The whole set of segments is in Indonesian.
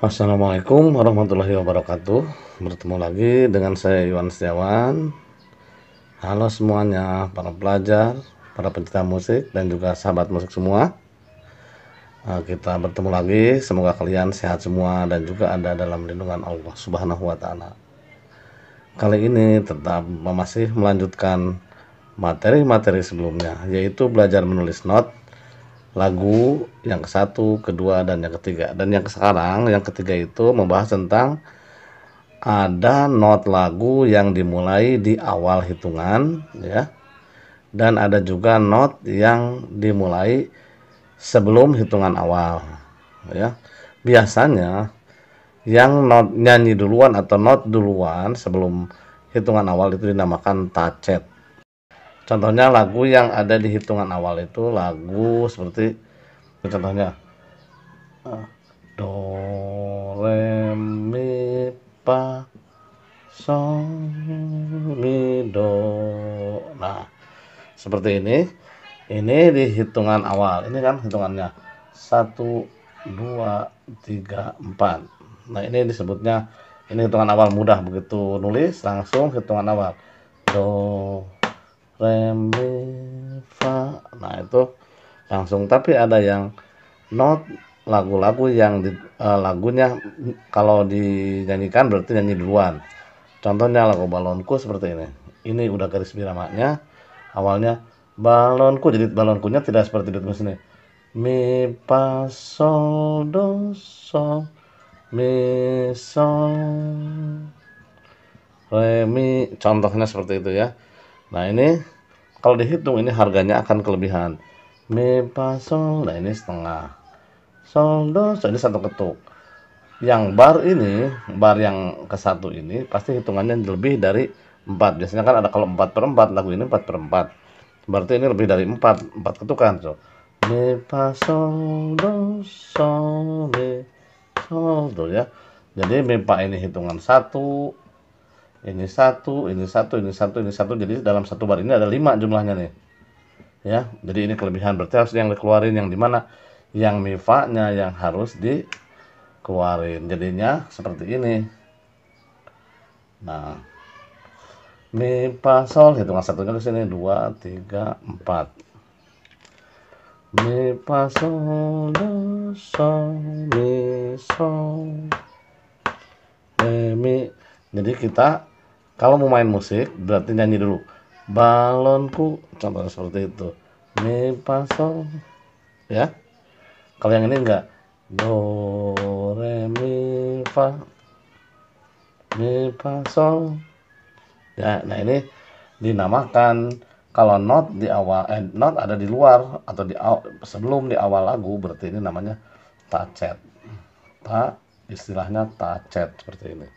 Assalamualaikum warahmatullahi wabarakatuh Bertemu lagi dengan saya Iwan Setiawan Halo semuanya para pelajar, para pencinta musik dan juga sahabat musik semua eh, Kita bertemu lagi, semoga kalian sehat semua dan juga ada dalam lindungan Allah subhanahu wa ta'ala Kali ini tetap masih melanjutkan materi-materi sebelumnya yaitu belajar menulis not lagu yang ke satu, kedua, dan yang ketiga. Dan yang sekarang, yang ketiga itu membahas tentang ada not lagu yang dimulai di awal hitungan, ya, dan ada juga not yang dimulai sebelum hitungan awal, ya. Biasanya yang not nyanyi duluan atau not duluan sebelum hitungan awal itu dinamakan tacet contohnya lagu yang ada di hitungan awal itu lagu seperti contohnya ah. do re mi pa sol mi do nah seperti ini ini di hitungan awal ini kan hitungannya satu dua tiga empat nah ini disebutnya ini hitungan awal mudah begitu nulis langsung hitungan awal do mi fa nah itu langsung tapi ada yang not lagu-lagu yang di, uh, lagunya kalau dinyanyikan berarti nyanyi duluan contohnya lagu balonku seperti ini ini udah garis biramanya awalnya balonku jadi balonkunya tidak seperti ritme sini mi pa sol do sol mi sol re mi contohnya seperti itu ya Nah ini kalau dihitung ini harganya akan kelebihan. Mi fa sol, nah ini setengah. Sol do, so ini satu ketuk. Yang bar ini, bar yang ke satu ini pasti hitungannya lebih dari 4. Biasanya kan ada kalau 4 per 4, lagu ini 4 per 4. Berarti ini lebih dari 4, 4 ketukan. So, mi fa sol do sol mi sol do ya. Jadi mi fa ini hitungan satu ini satu, ini satu, ini satu, ini satu. Jadi dalam satu bar ini ada lima jumlahnya nih. Ya, jadi ini kelebihan. Berarti harus yang dikeluarin yang dimana? Yang mifanya yang harus dikeluarin. Jadinya seperti ini. Nah, mi fa sol hitungan satunya ke sini dua tiga empat mi fa sol do sol mi sol mi jadi kita kalau mau main musik berarti nyanyi dulu. Balonku contohnya seperti itu. Mi fa sol ya. Kalau yang ini enggak do re mi fa mi fa sol ya nah ini dinamakan kalau not di awal eh, not ada di luar atau di sebelum di awal lagu berarti ini namanya tacet ta istilahnya tacet seperti ini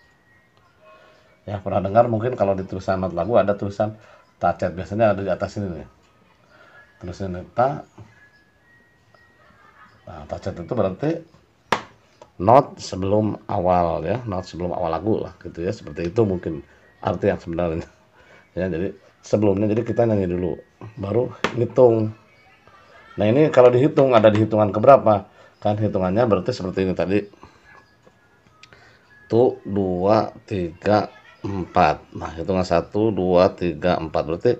ya pernah dengar mungkin kalau di tulisan not lagu ada tulisan tacet biasanya ada di atas ini nih terus ini ta nah tacet itu berarti not sebelum awal ya not sebelum awal lagu lah gitu ya seperti itu mungkin arti yang sebenarnya ya jadi sebelumnya jadi kita nyanyi dulu baru hitung nah ini kalau dihitung ada dihitungan hitungan keberapa kan hitungannya berarti seperti ini tadi tuh dua tiga 4 nah hitungan 1 2 3 4 berarti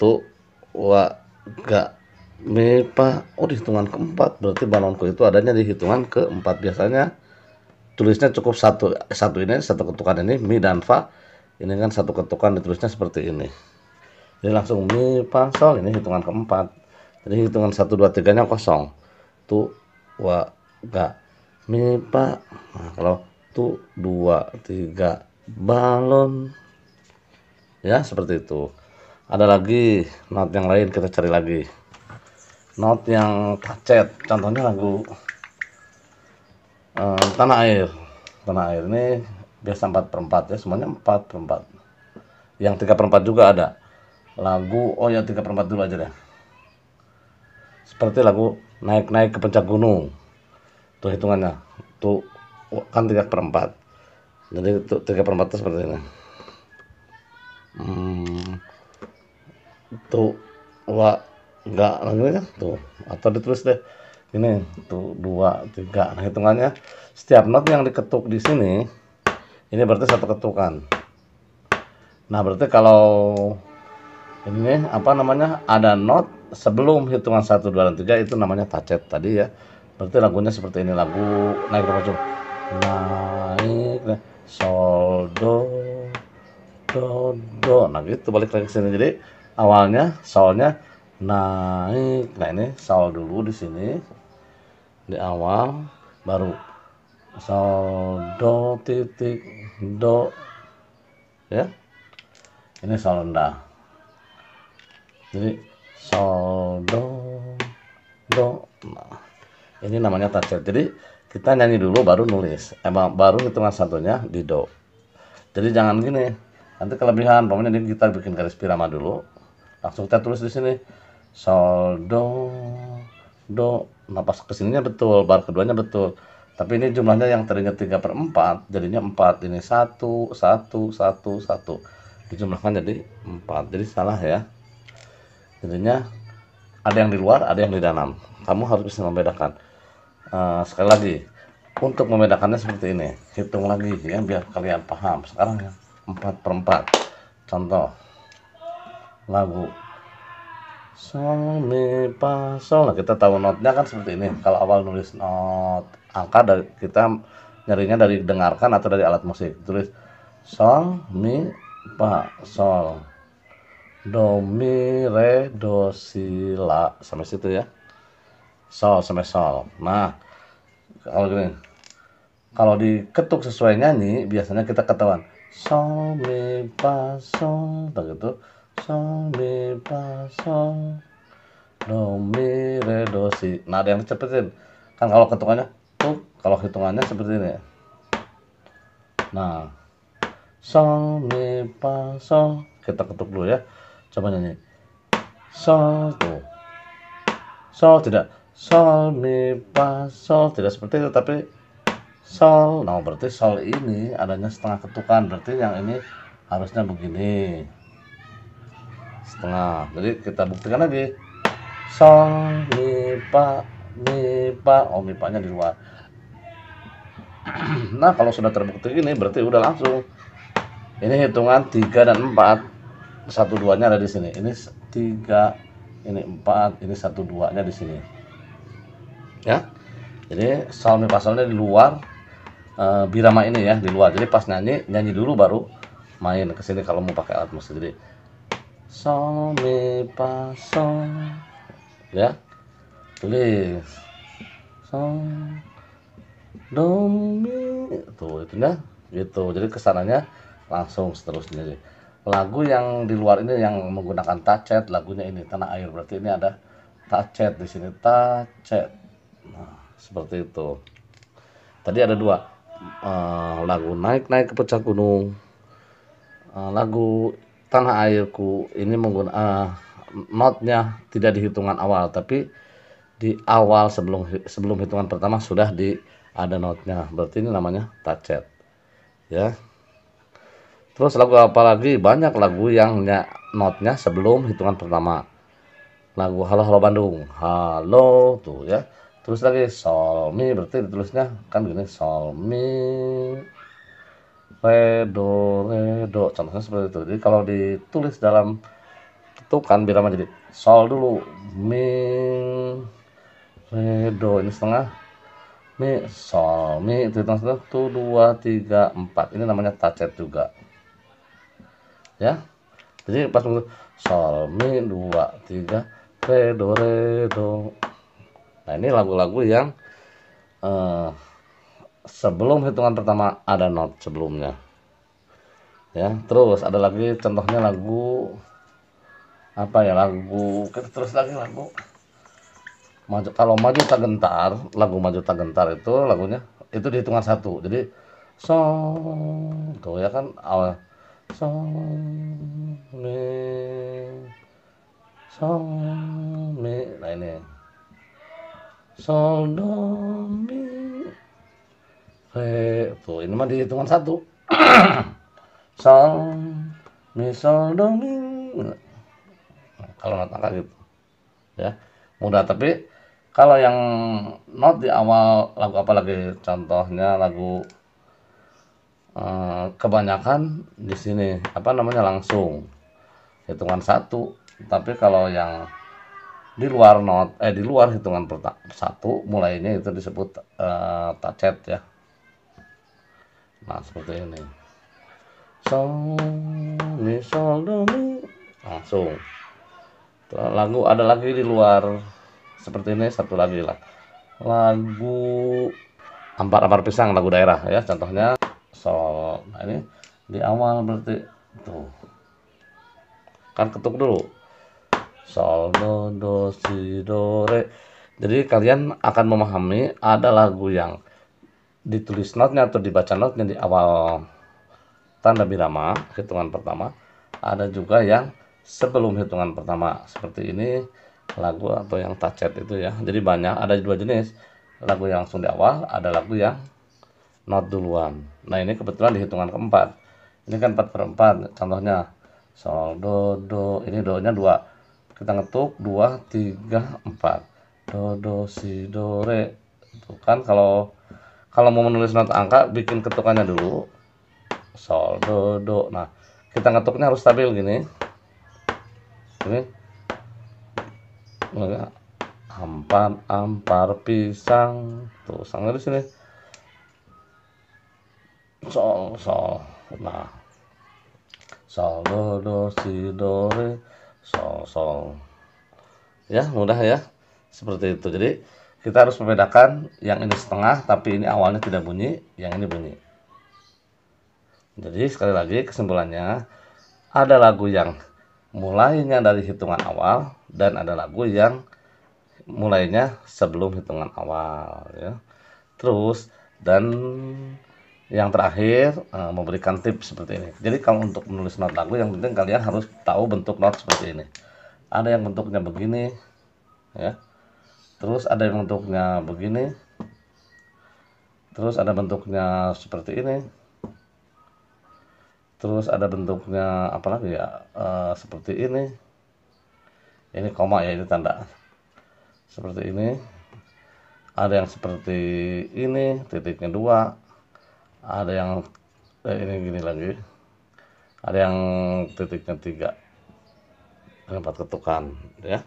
tu wa ga me pa oh di hitungan keempat berarti balonku itu adanya di hitungan keempat biasanya tulisnya cukup satu satu ini satu ketukan ini mi dan fa ini kan satu ketukan ditulisnya seperti ini jadi langsung mi pa sol ini hitungan keempat jadi hitungan satu dua tiganya kosong tu wa ga mi pa nah, kalau tu dua tiga balon ya seperti itu ada lagi not yang lain kita cari lagi not yang kacet contohnya lagu uh, tanah air tanah air ini biasa 4 per 4 ya semuanya 4 per 4 yang 3 per 4 juga ada lagu oh ya 3 per 4 dulu aja deh seperti lagu naik-naik ke puncak gunung tuh hitungannya tuh kan 3 per 4 jadi untuk tiga permata seperti ini hmm, tuh wah enggak lagi ya tuh atau ditulis deh ini tuh dua tiga nah hitungannya setiap not yang diketuk di sini ini berarti satu ketukan nah berarti kalau ini apa namanya ada not sebelum hitungan satu dua dan tiga itu namanya tacet tadi ya berarti lagunya seperti ini lagu naik terpacu naik, naik sol do do nah gitu balik lagi ke sini jadi awalnya solnya naik nah ini sol dulu di sini di awal baru sol do titik do ya ini sol rendah jadi sol do do nah, ini namanya touch jadi kita nyanyi dulu baru nulis emang baru hitungan satunya di do jadi jangan gini nanti kelebihan pokoknya ini kita bikin garis pirama dulu langsung kita tulis di sini sol do do napas kesininya betul bar keduanya betul tapi ini jumlahnya yang tadinya 3 per 4 jadinya 4 ini 1 1 1 1 dijumlahkan jadi 4 jadi salah ya jadinya ada yang di luar ada yang di dalam kamu harus bisa membedakan uh, sekali lagi untuk membedakannya seperti ini hitung lagi ya biar kalian paham sekarang 4 ya, per 4 contoh lagu sol mi pa sol nah, kita tahu notnya kan seperti ini kalau awal nulis not angka dari kita nyarinya dari dengarkan atau dari alat musik tulis sol mi pa sol do mi re do si la sampai situ ya sol sampai sol nah kalau gini kalau diketuk sesuai nyanyi biasanya kita ketahuan sol mi fa sol begitu sol mi fa sol do mi re do si nah ada yang cepetin kan kalau ketukannya tuh kalau hitungannya seperti ini nah sol mi fa sol kita ketuk dulu ya coba nyanyi sol tuh sol tidak sol mi fa sol tidak seperti itu tapi sol nah berarti sol ini adanya setengah ketukan berarti yang ini harusnya begini setengah jadi kita buktikan lagi sol mi fa mi fa oh mi fa nya di luar nah kalau sudah terbukti ini berarti udah langsung ini hitungan 3 dan 4 satu duanya ada di sini ini 3 ini 4 ini satu duanya di sini ya jadi salmi pasalnya di luar e, birama ini ya di luar jadi pas nyanyi nyanyi dulu baru main ke sini kalau mau pakai alat musik jadi salmi pasal ya tulis sol do tuh itu ya gitu jadi kesananya langsung seterusnya jadi lagu yang di luar ini yang menggunakan tacet lagunya ini tanah air berarti ini ada tacet di sini tacet nah, seperti itu tadi ada dua uh, lagu naik naik ke puncak gunung uh, lagu tanah airku ini menggunakan uh, eh, notnya tidak dihitungan awal tapi di awal sebelum sebelum hitungan pertama sudah di ada notnya berarti ini namanya tacet ya terus lagu apa lagi banyak lagu yang notnya sebelum hitungan pertama lagu halo halo Bandung halo tuh ya terus lagi solmi berarti ditulisnya kan gini solmi re do re do contohnya seperti itu jadi kalau ditulis dalam tukan birama jadi sol dulu mi re do ini setengah mi sol mi itu hitung satu dua tiga empat ini namanya tacet juga ya jadi pas sol mi dua tiga re do re do Nah ini lagu-lagu yang uh, sebelum hitungan pertama ada not sebelumnya. Ya, terus ada lagi contohnya lagu apa ya lagu kan terus lagi lagu maju kalau maju tak gentar lagu maju tak gentar itu lagunya itu dihitungan satu jadi song tuh ya kan awal song me song me nah ini sol do mi re tuh ini mah dihitungan satu sol mi sol do mi kalau not angka gitu ya mudah tapi kalau yang not di awal lagu apa lagi contohnya lagu eh, kebanyakan di sini apa namanya langsung hitungan satu tapi kalau yang di luar not eh di luar hitungan satu mulainya itu disebut uh, tacet ya nah seperti ini sol mi sol do mi langsung lagu ada lagi di luar seperti ini satu lagi lah lagu ampar-ampar pisang lagu daerah ya contohnya sol nah ini di awal berarti tuh kan ketuk dulu sol do do si do re jadi kalian akan memahami ada lagu yang ditulis notnya atau dibaca notnya di awal tanda birama hitungan pertama ada juga yang sebelum hitungan pertama seperti ini lagu atau yang tacet itu ya jadi banyak ada dua jenis lagu yang langsung di awal ada lagu yang not duluan nah ini kebetulan di hitungan keempat ini kan 4 per 4 contohnya sol do do ini do nya dua kita ngetuk dua tiga empat do do si do re tuh kan kalau kalau mau menulis not angka bikin ketukannya dulu sol do do nah kita ngetuknya harus stabil gini ini ampar ampar pisang tuh sangat di sini sol sol nah sol do do si do re Song-song. Ya, mudah ya. Seperti itu. Jadi kita harus membedakan yang ini setengah tapi ini awalnya tidak bunyi, yang ini bunyi. Jadi sekali lagi kesimpulannya ada lagu yang mulainya dari hitungan awal dan ada lagu yang mulainya sebelum hitungan awal ya. Terus dan yang terakhir uh, memberikan tips seperti ini. Jadi kalau untuk menulis not lagu yang penting kalian harus tahu bentuk not seperti ini. Ada yang bentuknya begini, ya. Terus ada yang bentuknya begini. Terus ada bentuknya seperti ini. Terus ada bentuknya apa lagi ya? Uh, seperti ini. Ini koma ya ini tanda. Seperti ini. Ada yang seperti ini, titiknya dua, ada yang eh, ini gini lagi ada yang titiknya tiga empat ketukan ya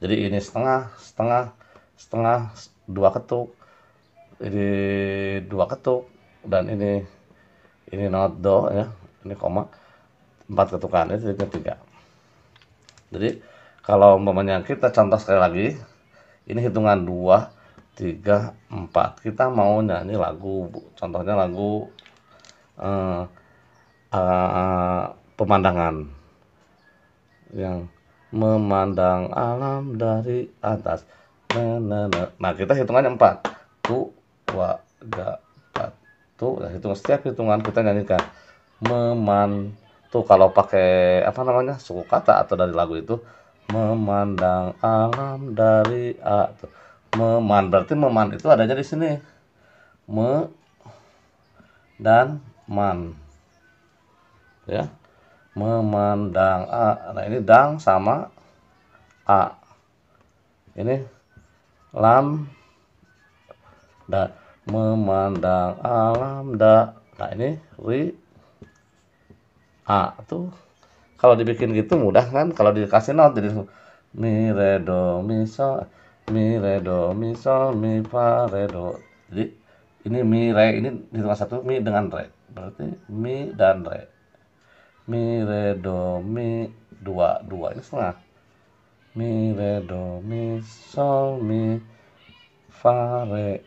jadi ini setengah setengah setengah dua ketuk ini dua ketuk dan ini ini not do ya ini koma empat ketukan ini ya, titiknya tiga jadi kalau umpamanya kita contoh sekali lagi ini hitungan dua tiga empat kita mau nyanyi lagu contohnya lagu uh, uh, pemandangan yang memandang alam dari atas nah, nah, nah. nah kita hitungannya empat tuh wa ga empat tu nah, hitung setiap hitungan kita nyanyikan meman tuh kalau pakai apa namanya suku kata atau dari lagu itu memandang alam dari atas meman berarti meman itu adanya di sini me dan man ya memandang a nah ini dang sama a ini lam da memandang alam da nah ini ri a tuh kalau dibikin gitu mudah kan kalau dikasih not jadi mi re do mi re do mi sol mi fa re do jadi ini mi re ini di tengah satu mi dengan re berarti mi dan re mi re do mi dua dua ini setengah mi re do mi sol mi fa re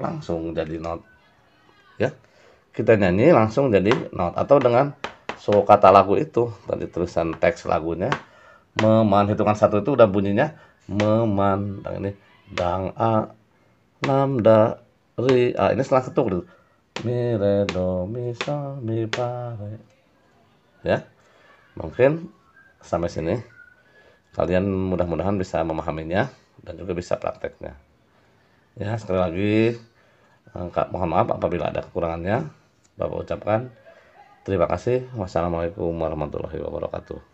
langsung jadi not ya kita nyanyi langsung jadi not atau dengan so kata lagu itu tadi tulisan teks lagunya memahan satu itu udah bunyinya memandang ini dang a lambda ri a ah, ini setelah ketuk dulu gitu. mi re do mi mi fa re ya mungkin sampai sini kalian mudah-mudahan bisa memahaminya dan juga bisa prakteknya ya sekali lagi eh, mohon maaf apabila ada kekurangannya bapak ucapkan terima kasih wassalamualaikum warahmatullahi wabarakatuh